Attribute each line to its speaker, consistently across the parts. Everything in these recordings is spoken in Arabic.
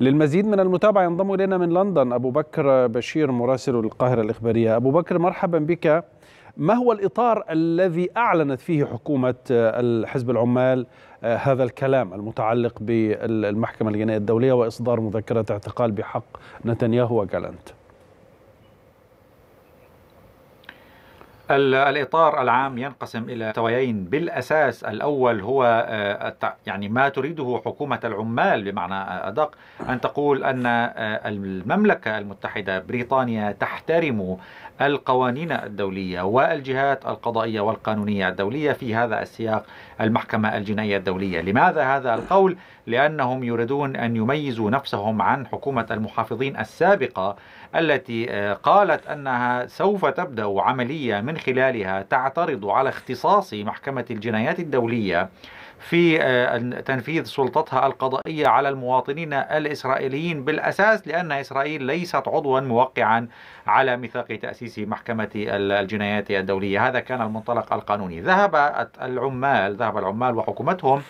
Speaker 1: للمزيد من المتابعة ينضم إلينا من لندن أبو بكر بشير مراسل القاهرة الإخبارية أبو بكر مرحبا بك ما هو الإطار الذي أعلنت فيه حكومة الحزب العمال آه، هذا الكلام المتعلق بالمحكمة الجنائية الدولية وإصدار مذكرة اعتقال بحق نتنياهو وجالنت؟
Speaker 2: الإطار العام ينقسم إلى مستويين بالأساس الأول هو آه، يعني ما تريده حكومة العمال بمعنى أدق أن تقول أن آه، المملكة المتحدة بريطانيا تحترم القوانين الدولية والجهات القضائية والقانونية الدولية في هذا السياق المحكمة الجنائية الدولية لماذا هذا القول؟ لأنهم يريدون أن يميزوا نفسهم عن حكومة المحافظين السابقة التي آه، قالت أنها سوف تبدأ عملية من خلالها تعترض على اختصاص محكمة الجنايات الدولية في آه، تنفيذ سلطتها القضائية على المواطنين الإسرائيليين بالأساس لأن إسرائيل ليست عضوا موقعا على ميثاق تأسيس محكمة الجنايات الدولية هذا كان المنطلق القانوني ذهب العمال ذهب العمال وحكومتهم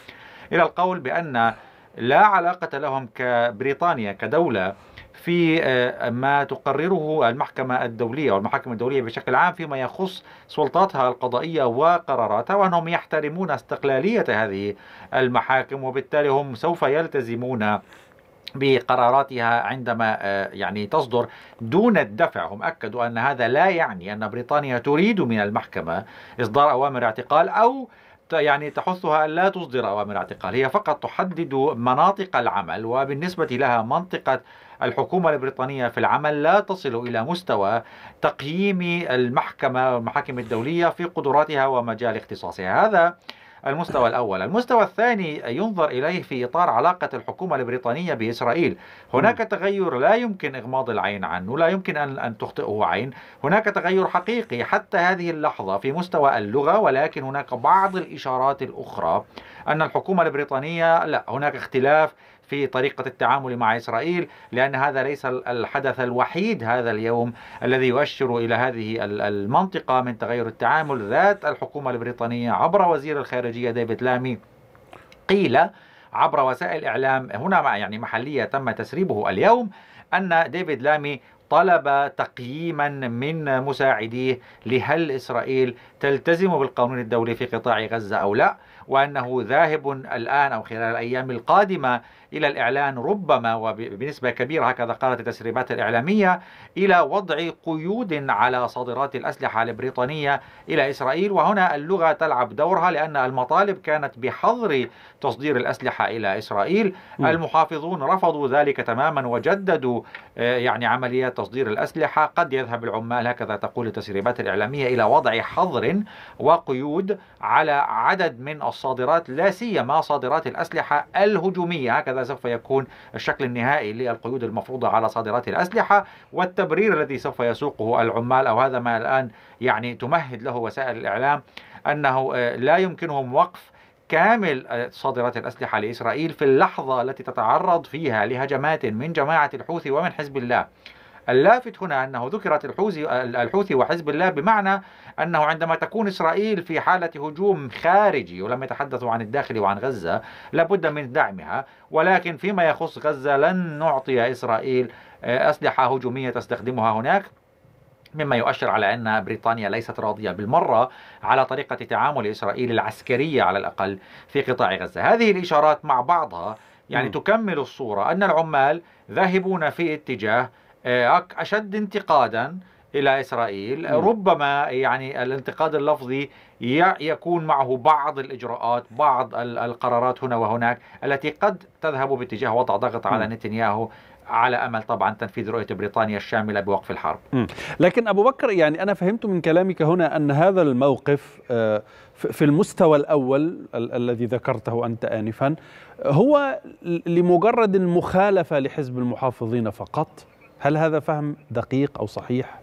Speaker 2: إلى القول بأن لا علاقة لهم كبريطانيا كدولة في آه، ما تقرره المحكمة الدولية والمحاكم الدولية بشكل عام فيما يخص سلطاتها القضائية وقراراتها وأنهم يحترمون استقلالية هذه المحاكم وبالتالي هم سوف يلتزمون بقراراتها عندما آه، يعني تصدر دون الدفع هم أكدوا أن هذا لا يعني أن بريطانيا تريد من المحكمة إصدار أوامر اعتقال أو يعني تحثها لا تصدر أوامر اعتقال هي فقط تحدد مناطق العمل وبالنسبة لها منطقة الحكومة البريطانية في العمل لا تصل إلى مستوى تقييم المحكمة والمحاكم الدولية في قدراتها ومجال اختصاصها هذا المستوى الأول المستوى الثاني ينظر إليه في إطار علاقة الحكومة البريطانية بإسرائيل هناك تغير لا يمكن إغماض العين عنه لا يمكن أن, أن تخطئه عين هناك تغير حقيقي حتى هذه اللحظة في مستوى اللغة ولكن هناك بعض الإشارات الأخرى أن الحكومة البريطانية لا هناك اختلاف في طريقة التعامل مع إسرائيل لأن هذا ليس الحدث الوحيد هذا اليوم الذي يؤشر إلى هذه المنطقة من تغير التعامل ذات الحكومة البريطانية عبر وزير الخارجية ديفيد لامي قيل عبر وسائل إعلام هنا يعني محلية تم تسريبه اليوم أن ديفيد لامي طلب تقييما من مساعديه لهل إسرائيل تلتزم بالقانون الدولي في قطاع غزة أو لا وأنه ذاهب الآن أو خلال الأيام القادمة إلى الإعلان ربما وبنسبة كبيرة هكذا قالت التسريبات الإعلامية إلى وضع قيود على صادرات الأسلحة البريطانية إلى إسرائيل وهنا اللغة تلعب دورها لأن المطالب كانت بحظر تصدير الأسلحة إلى إسرائيل المحافظون رفضوا ذلك تماما وجددوا آه، يعني عمليات تصدير الأسلحة قد يذهب العمال هكذا تقول التسريبات الإعلامية إلى وضع حظر وقيود على عدد من الصادرات لا سيما صادرات الأسلحة الهجومية هكذا سوف يكون الشكل النهائي للقيود المفروضة على صادرات الأسلحة والتبرير الذي سوف يسوقه العمال أو هذا ما الآن يعني تمهد له وسائل الإعلام أنه آه، لا يمكنهم وقف كامل آه، صادرات الأسلحة لإسرائيل في اللحظة التي تتعرض فيها لهجمات من جماعة الحوثي ومن حزب الله اللافت هنا أنه ذكرت الحوثي, الحوثي وحزب الله بمعنى أنه عندما تكون إسرائيل في حالة هجوم خارجي ولم يتحدثوا عن الداخل وعن غزة لابد من دعمها ولكن فيما يخص غزة لن نعطي إسرائيل آه، أسلحة هجومية تستخدمها هناك مما يؤشر على أن بريطانيا ليست راضية بالمرة على طريقة تعامل إسرائيل العسكرية على الأقل في قطاع غزة هذه الإشارات مع بعضها يعني م. تكمل الصورة أن العمال ذاهبون في اتجاه آه، أشد انتقادا إلى إسرائيل م. ربما يعني الانتقاد اللفظي يكون معه بعض الإجراءات بعض القرارات هنا وهناك التي قد تذهب باتجاه وضع ضغط على نتنياهو على امل طبعا تنفيذ رؤيه بريطانيا الشامله بوقف الحرب.
Speaker 1: م. لكن ابو بكر يعني انا فهمت من كلامك هنا ان هذا الموقف آه، في المستوى الاول ال الذي ذكرته انت انفا هو لمجرد المخالفه لحزب المحافظين فقط هل هذا فهم دقيق أو صحيح؟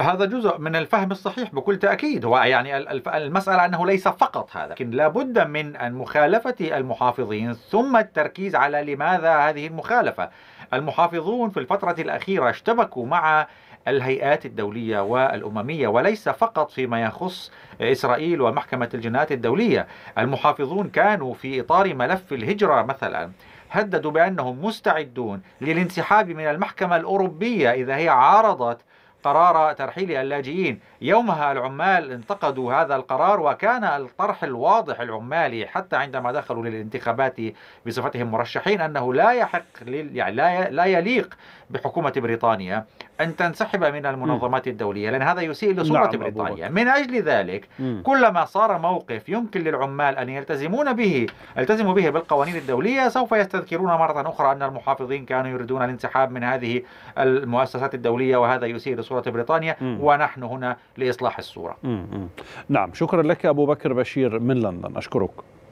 Speaker 2: هذا جزء من الفهم الصحيح بكل تأكيد هو يعني المسألة أنه ليس فقط هذا لكن لابد من مخالفة المحافظين ثم التركيز على لماذا هذه المخالفة المحافظون في الفترة الأخيرة اشتبكوا مع الهيئات الدولية والأممية وليس فقط فيما يخص إسرائيل ومحكمة الجنايات الدولية المحافظون كانوا في إطار ملف الهجرة مثلا هددوا بأنهم مستعدون للانسحاب من المحكمة الأوروبية إذا هي عارضت قرار ترحيل اللاجئين يومها العمال انتقدوا هذا القرار وكان الطرح الواضح العمالي حتى عندما دخلوا للانتخابات بصفتهم مرشحين أنه لا يحق يعني لا يليق بحكومة بريطانيا أن تنسحب من المنظمات الدولية لأن هذا يسيء لسلطة نعم بريطانيا من أجل ذلك كلما صار موقف يمكن للعمال أن يلتزمون به التزموا به بالقوانين الدولية سوف يستذكرون مرة أخرى أن المحافظين كانوا يريدون الانسحاب من هذه المؤسسات الدولية وهذا يسيء لسلطة عاصمة بريطانيا ونحن هنا لإصلاح الصورة
Speaker 1: نعم شكرا لك أبو بكر بشير من لندن أشكرك